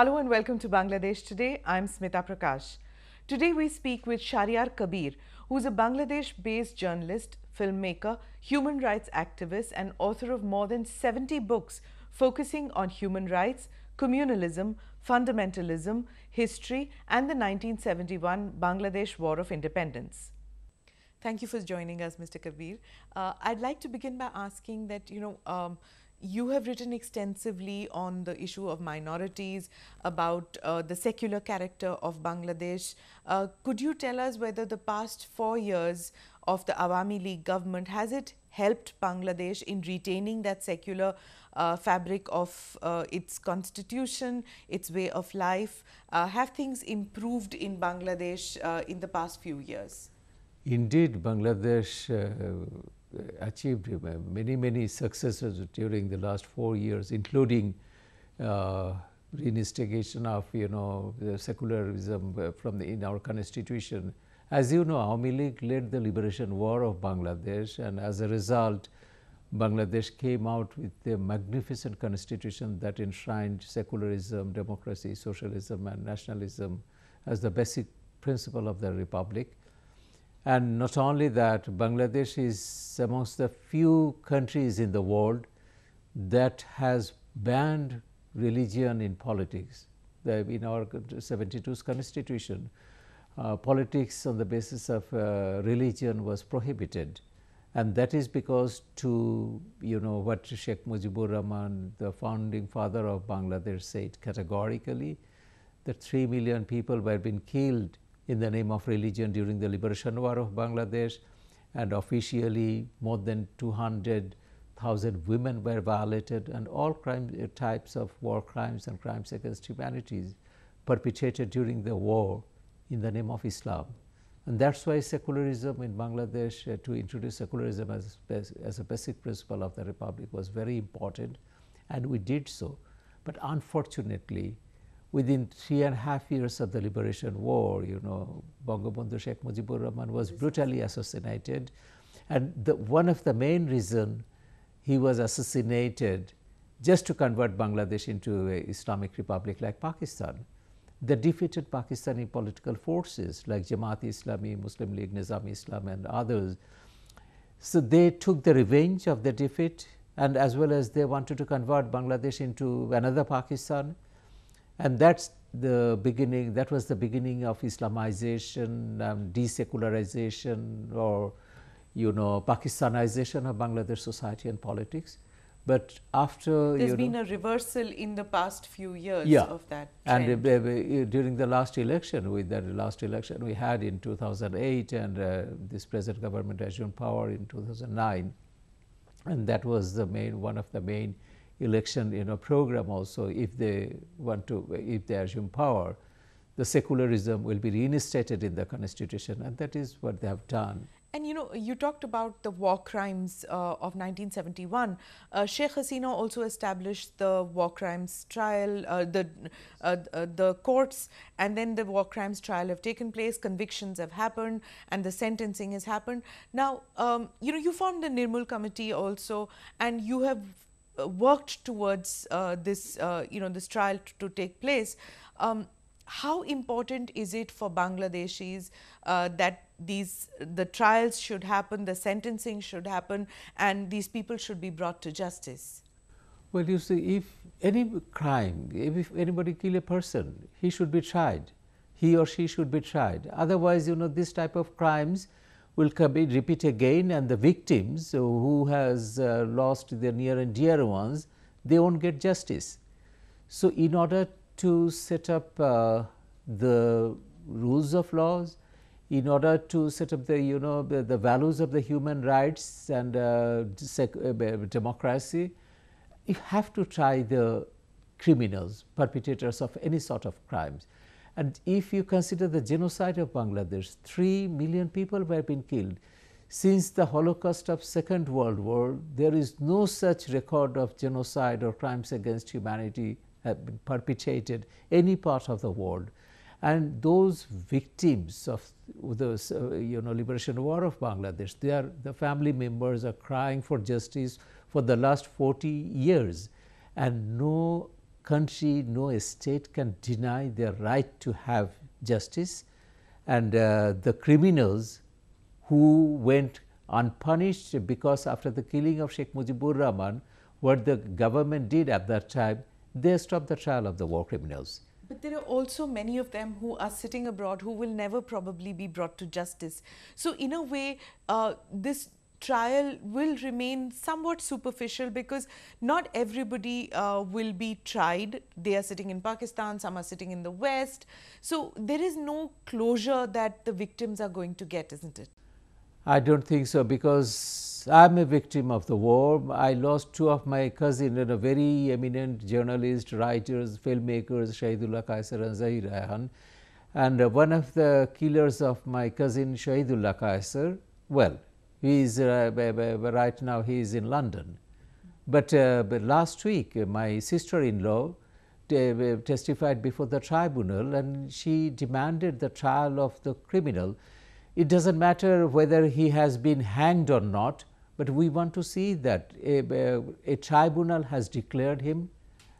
Hello and welcome to Bangladesh Today. I'm Smita Prakash. Today we speak with Shariar Kabir, who is a Bangladesh based journalist, filmmaker, human rights activist, and author of more than 70 books focusing on human rights, communalism, fundamentalism, history, and the 1971 Bangladesh War of Independence. Thank you for joining us, Mr. Kabir. Uh, I'd like to begin by asking that, you know, um, you have written extensively on the issue of minorities, about uh, the secular character of Bangladesh. Uh, could you tell us whether the past four years of the Awami League government has it helped Bangladesh in retaining that secular uh, fabric of uh, its constitution, its way of life? Uh, have things improved in Bangladesh uh, in the past few years? Indeed, Bangladesh uh, achieved uh, many, many successes during the last four years, including uh, reinstigation of you know secularism uh, from the, in our constitution. As you know, Awami League led the liberation war of Bangladesh, and as a result, Bangladesh came out with a magnificent constitution that enshrined secularism, democracy, socialism, and nationalism as the basic principle of the republic. And not only that, Bangladesh is amongst the few countries in the world that has banned religion in politics. in our 72's constitution, uh, politics on the basis of uh, religion was prohibited. And that is because to, you know, what Sheikh Mujibur Rahman, the founding father of Bangladesh said categorically that 3 million people were being killed in the name of religion during the liberation war of Bangladesh and officially more than 200,000 women were violated and all crime, uh, types of war crimes and crimes against humanity perpetrated during the war in the name of Islam. And that is why secularism in Bangladesh uh, to introduce secularism as, as a basic principle of the republic was very important and we did so. But unfortunately, within three and a half years of the liberation war, you know, Bangabandhu Sheikh Mujibur Rahman was brutally assassinated. And the, one of the main reason he was assassinated just to convert Bangladesh into an Islamic republic like Pakistan. The defeated Pakistani political forces like Jamaat Islami, Muslim League, Nizam Islam and others. So, they took the revenge of the defeat and as well as they wanted to convert Bangladesh into another Pakistan and that's the beginning that was the beginning of Islamization, um, desecularization or you know Pakistanization of Bangladesh society and politics. But after there's been know, a reversal in the past few years yeah, of that. Trend. And uh, uh, during the last election, with that last election we had in 2008, and uh, this present government assumed power in 2009, and that was the main one of the main election you know program also if they want to if they assume power the secularism will be reinstated in the constitution and that is what they have done. And you know, you talked about the war crimes uh, of 1971. Uh, Sheikh Hasina also established the war crimes trial, uh, the uh, uh, the courts, and then the war crimes trial have taken place. Convictions have happened, and the sentencing has happened. Now, um, you know, you formed the Nirml committee also, and you have worked towards uh, this, uh, you know, this trial to take place. Um, how important is it for Bangladeshis uh, that these the trials should happen, the sentencing should happen, and these people should be brought to justice? Well, you see, if any crime, if anybody kill a person, he should be tried. He or she should be tried. Otherwise, you know, this type of crimes will repeat again and the victims who has uh, lost their near and dear ones, they won't get justice. So, in order to set up uh, the rules of laws, in order to set up the you know the, the values of the human rights and uh, uh democracy, you have to try the criminals, perpetrators of any sort of crimes. And if you consider the genocide of Bangladesh, 3 million people have been killed. Since the Holocaust of Second World War, there is no such record of genocide or crimes against humanity have been perpetrated any part of the world. And those victims of the uh, you know, liberation war of Bangladesh, they are, the family members are crying for justice for the last 40 years and no country, no state can deny their right to have justice and uh, the criminals who went unpunished because after the killing of Sheikh Mujibur Rahman, what the government did at that time, they stopped the trial of the war criminals. But there are also many of them who are sitting abroad who will never probably be brought to justice. So, in a way, uh, this trial will remain somewhat superficial because not everybody uh, will be tried. They are sitting in Pakistan, some are sitting in the West. So there is no closure that the victims are going to get, isn't it? I don't think so because I am a victim of the war. I lost two of my cousins and a very eminent journalist, writers, filmmakers, Shahidullah Kaiser and Zahir Ayhan. And uh, one of the killers of my cousin Shahidullah Kaiser, well, he is uh, right now he is in London. But, uh, but last week uh, my sister-in-law testified before the tribunal and she demanded the trial of the criminal. It doesn't matter whether he has been hanged or not, but we want to see that a, a tribunal has declared him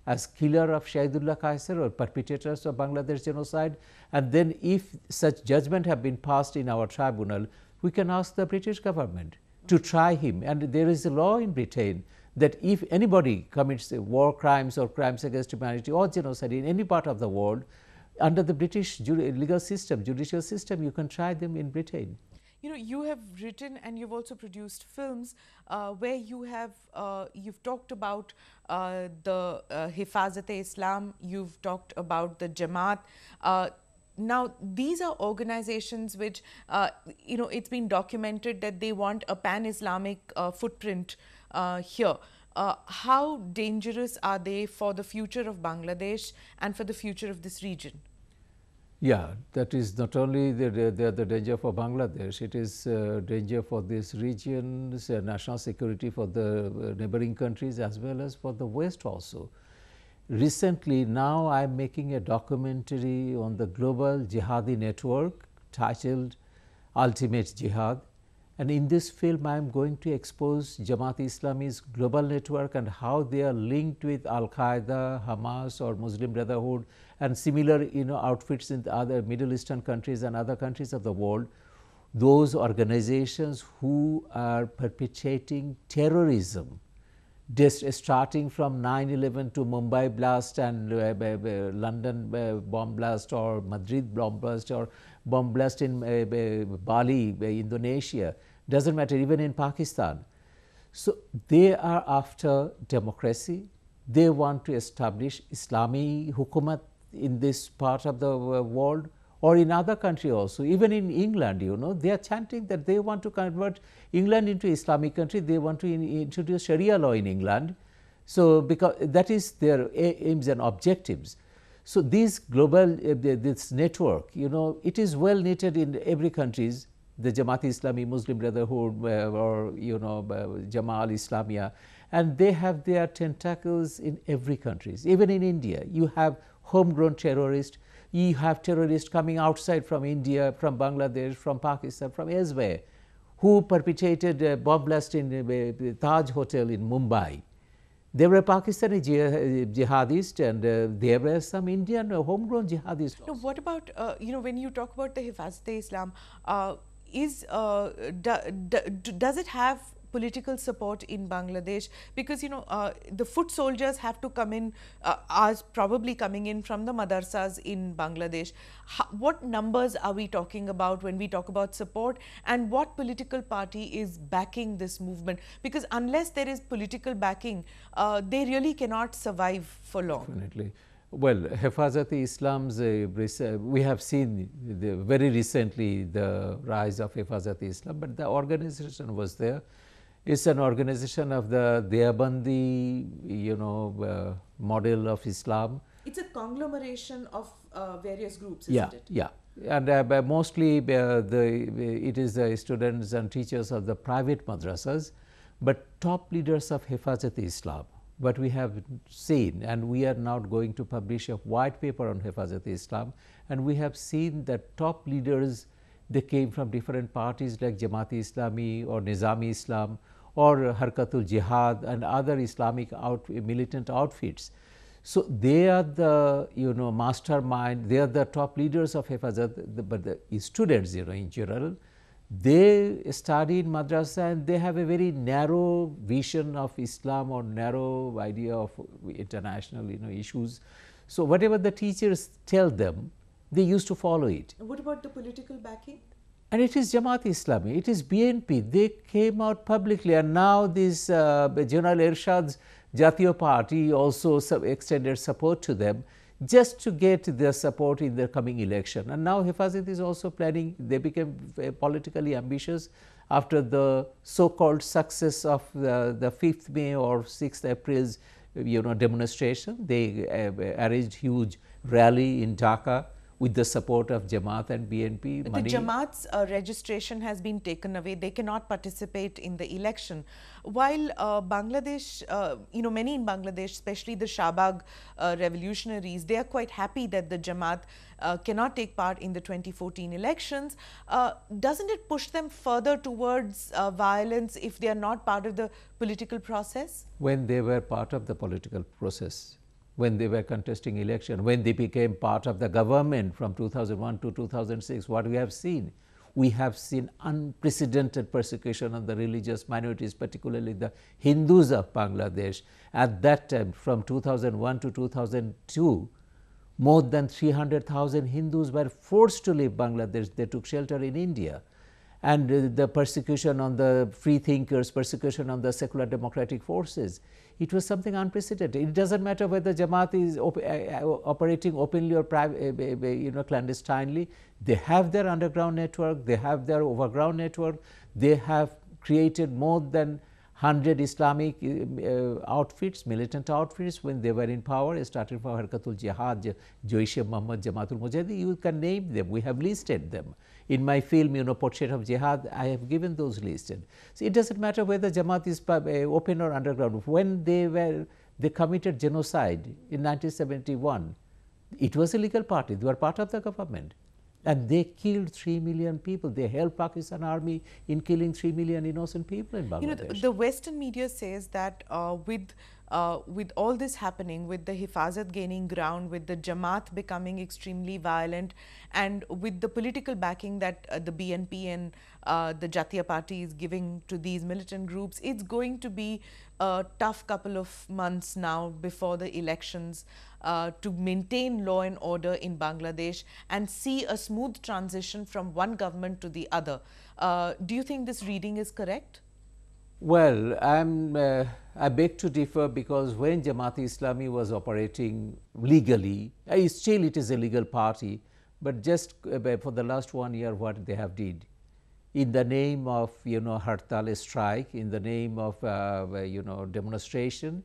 as killer of Shahidullah Kaiser or perpetrators of Bangladesh genocide and then if such judgment have been passed in our tribunal, we can ask the British government to try him. And there is a law in Britain that if anybody commits war crimes or crimes against humanity or genocide in any part of the world, under the British legal system, judicial system, you can try them in Britain. You know, you have written and you've also produced films uh, where you have uh, you've talked about uh, the uh, Hifazat-e Islam, you've talked about the Jamaat. Uh, now these are organizations which uh, you know it's been documented that they want a pan islamic uh, footprint uh, here uh, how dangerous are they for the future of bangladesh and for the future of this region yeah that is not only the, the, the danger for bangladesh it is uh, danger for this region's uh, national security for the neighboring countries as well as for the west also Recently, now I am making a documentary on the global jihadi network titled Ultimate Jihad. And in this film, I am going to expose Jamaat Islami's global network and how they are linked with Al Qaeda, Hamas, or Muslim Brotherhood, and similar you know, outfits in other Middle Eastern countries and other countries of the world. Those organizations who are perpetrating terrorism starting from 9-11 to Mumbai blast and uh, London uh, bomb blast or Madrid bomb blast or bomb blast in uh, Bali, uh, Indonesia, doesn't matter even in Pakistan. So they are after democracy, they want to establish Islami hukumat in this part of the uh, world or in other country also even in England you know they are chanting that they want to convert England into Islamic country they want to in, introduce Sharia law in England. So, because that is their aims and objectives. So, this global uh, this network you know it is well knitted in every countries the Jamaat Islami Muslim Brotherhood uh, or you know uh, eh, Jamal Islamia and they have their tentacles in every countries even in India you have homegrown terrorists you have terrorists coming outside from India, from Bangladesh, from Pakistan, from elsewhere, who perpetrated a bomb blast in the Taj Hotel in Mumbai. They were Pakistani jihadists and uh, there were some Indian homegrown jihadists. No, what about, uh, you know, when you talk about the Hifazat-e-Islam, uh, is, do, uh, do, does it have political support in Bangladesh because you know uh, the foot soldiers have to come in uh, are probably coming in from the madarsas in Bangladesh. How, what numbers are we talking about when we talk about support and what political party is backing this movement because unless there is political backing uh, they really cannot survive for long. Definitely. Well, Hefazati Islam's, uh, uh, we have seen the, very recently the rise of Hefazati Islam, but the organization was there. It's an organization of the Deobandi, you know, uh, model of Islam. It's a conglomeration of uh, various groups, isn't yeah, it? Yeah, and uh, mostly uh, the it is the students and teachers of the private madrasas, but top leaders of Hifazat Islam. What we have seen, and we are now going to publish a white paper on Hifazat Islam, and we have seen that top leaders they came from different parties like Jamaat-e-Islami or Nizami-Islam or Harkatul Jihad and other Islamic out militant outfits. So, they are the you know mastermind, they are the top leaders of Hafazat, but the students you know in general, they study in madrasa and they have a very narrow vision of Islam or narrow idea of international you know issues. So, whatever the teachers tell them, they used to follow it. What about the political backing? And it is Jamaat Islami, it is BNP. They came out publicly, and now this uh, General Ershad's Jatiya Party also sub extended support to them just to get their support in the coming election. And now Hefazit is also planning, they became uh, politically ambitious after the so called success of the, the 5th May or 6th April's you know demonstration. They uh, arranged huge rally in Dhaka with the support of Jamaat and BNP. money. The Jamaat's uh, registration has been taken away. They cannot participate in the election. While uh, Bangladesh, uh, you know, many in Bangladesh, especially the Shabag uh, revolutionaries, they are quite happy that the Jamaat uh, cannot take part in the 2014 elections. Uh, doesn't it push them further towards violence if they are not part of the political process? When they were part of the political process, when they were contesting election, when they became part of the government from 2001 to 2006, what we have seen? We have seen unprecedented persecution of the religious minorities, particularly the Hindus of Bangladesh. At that time, from 2001 to 2002, more than 300,000 Hindus were forced to leave Bangladesh. They took shelter in India and the persecution on the free thinkers, persecution on the secular democratic forces. It was something unprecedented. It does not matter whether Jamaat is op uh, uh, operating openly or uh, you know, clandestinely, they have their underground network, they have their overground network, they have created more than 100 Islamic uh, outfits, militant outfits when they were in power, started from Harkatul Jihad, Joishab Muhammad, Jamaatul Mujahideen, you can name them, we have listed them. In my film, you know, Portrait of Jihad, I have given those listed. So it doesn't matter whether Jamaat is uh, open or underground. When they were, they committed genocide in 1971, it was a legal party, they were part of the government and they killed 3 million people. They helped Pakistan army in killing 3 million innocent people in Bangladesh. You know, the, Western media says that uh, with uh, with all this happening, with the Hifazat gaining ground, with the Jamaat becoming extremely violent, and with the political backing that uh, the BNP and uh, the Jatiya Party is giving to these militant groups, it's going to be a tough couple of months now before the elections uh, to maintain law and order in Bangladesh and see a smooth transition from one government to the other. Uh, do you think this reading is correct? Well, I'm, uh, I beg to differ because when Jamaat e Islami was operating legally, uh, still it is a legal party, but just uh, for the last one year what they have did in the name of you know Hartal strike, in the name of uh, you know demonstration,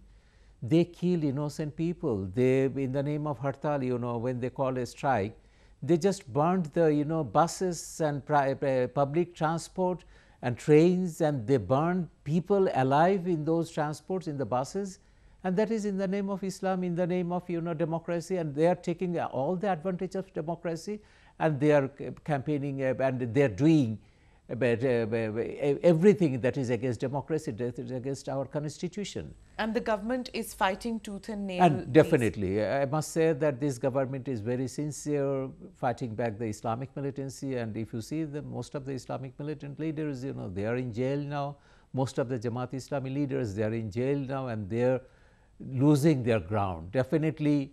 they kill innocent people. They in the name of Hartal, you know when they call a strike, they just burned the you know buses and uh, public transport and trains and they burn people alive in those transports in the buses and that is in the name of Islam, in the name of you know democracy and they are taking all the advantage of democracy and they are campaigning uh, and they are doing but, uh, everything that is against democracy, that is against our constitution. And the government is fighting tooth and nail. And definitely, I must say that this government is very sincere, fighting back the Islamic militancy. And if you see the most of the Islamic militant leaders, you know, they are in jail now. Most of the Jamaat Islami leaders, they are in jail now, and they are losing their ground. Definitely,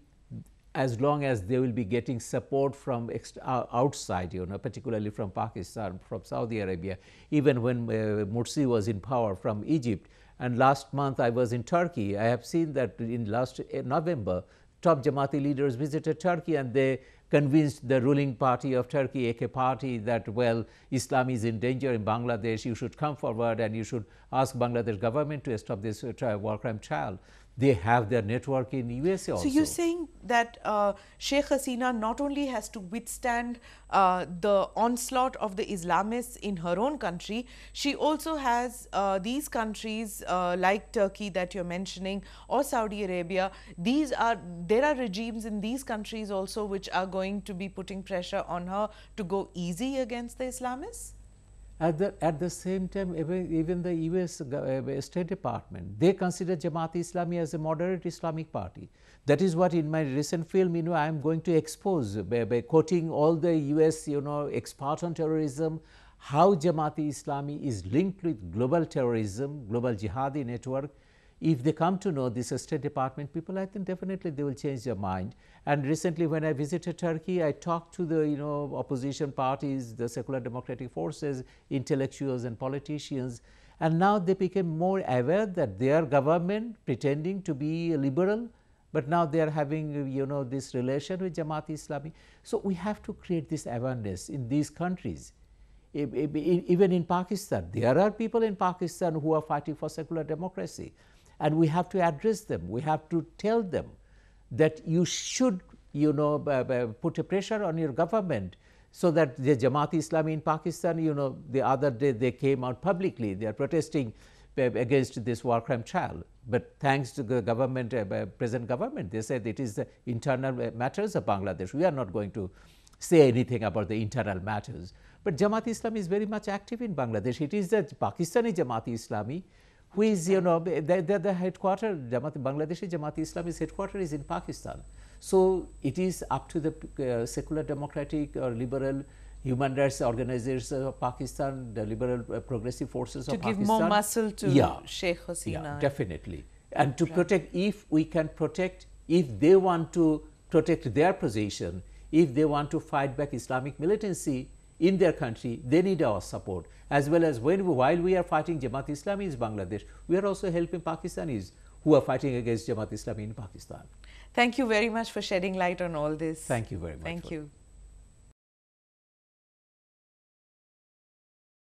as long as they will be getting support from outside, you know, particularly from Pakistan, from Saudi Arabia, even when uh, Morsi was in power from Egypt. And last month I was in Turkey. I have seen that in last uh, November, top Jamaati leaders visited Turkey and they convinced the ruling party of Turkey, AK party, that well, Islam is in danger in Bangladesh. You should come forward and you should ask Bangladesh government to stop this uh, war crime trial they have their network in USA also. So you're saying that uh, Sheikh Hasina not only has to withstand uh, the onslaught of the Islamists in her own country, she also has uh, these countries uh, like Turkey that you're mentioning or Saudi Arabia. These are there are regimes in these countries also which are going to be putting pressure on her to go easy against the Islamists. At the, at the same time, even the US uh, State Department, they consider Jamaat Islami as a moderate Islamic party. That is what in my recent film, you know, I am going to expose by, by quoting all the US, you know, experts on terrorism, how Jamaat Islami is linked with global terrorism, global jihadi network, if they come to know this State Department people, I think definitely they will change their mind. And recently when I visited Turkey, I talked to the you know opposition parties, the secular democratic forces, intellectuals and politicians. And now they became more aware that their government pretending to be liberal, but now they are having you know this relation with Jamaat Islami. So, we have to create this awareness in these countries. Even in Pakistan, there are people in Pakistan who are fighting for secular democracy and we have to address them. We have to tell them that you should, you know, put a pressure on your government so that the Jamaat Islami in Pakistan, you know, the other day they came out publicly, they are protesting uh, against this war crime trial. But thanks to the government, uh, present government, they said it is the internal uh, matters of Bangladesh. We are not going to say anything about the internal matters. But Jamaat Islam is very much active in Bangladesh. It is the Pakistani Jamaat Islami who is, you know, they are the headquarters, Jamaat, Bangladeshi Jamaat Islam's headquarters is in Pakistan. So, it is up to the uh, secular democratic or uh, liberal human rights organizations of Pakistan, the liberal uh, progressive forces to of Pakistan. To give more muscle to yeah, Sheikh Hasina. Yeah, definitely. And to protect, if we can protect, if they want to protect their position, if they want to fight back Islamic militancy, in their country, they need our support as well as when we, while we are fighting Jamaat Islami in Bangladesh, we are also helping Pakistanis who are fighting against Jamaat Islami in Pakistan. Thank you very much for shedding light on all this. Thank you very much. Thank you.